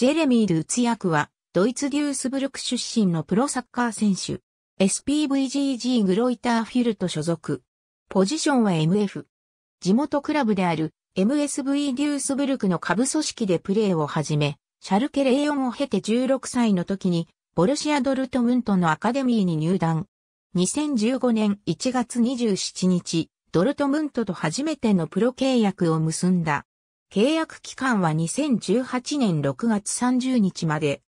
ジェレミー・ルーツ役は、ドイツデュースブルク出身のプロサッカー選手。SPVGG グロイターフィルト所属。ポジションは MF。地元クラブである MSV デュースブルクの下部組織でプレーを始め、シャルケレオンを経て16歳の時に、ボルシア・ドルトムントのアカデミーに入団。2015年1月27日、ドルトムントと初めてのプロ契約を結んだ。契約期間は2018年6月30日まで、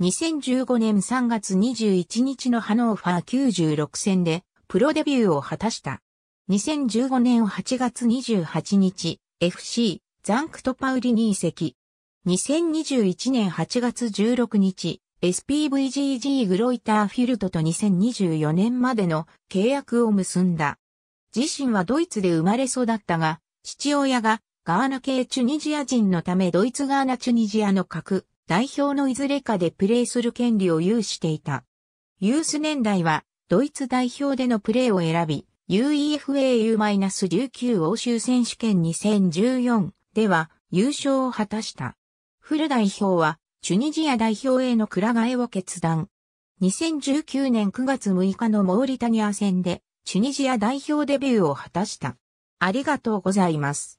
2015年3月21日のハノーファー96戦でプロデビューを果たした。2015年8月28日、FC、ザンクトパウリに移籍。2021年8月16日、SPVGG グロイターフィルトと2024年までの契約を結んだ。自身はドイツで生まれ育ったが、父親がガーナ系チュニジア人のためドイツガーナチュニジアの核代表のいずれかでプレーする権利を有していた。ユース年代はドイツ代表でのプレーを選び、UEFAU-19 欧州選手権2014では優勝を果たした。フル代表はチュニジア代表へのくら替えを決断。2019年9月6日のモーリタニア戦でチュニジア代表デビューを果たした。ありがとうございます。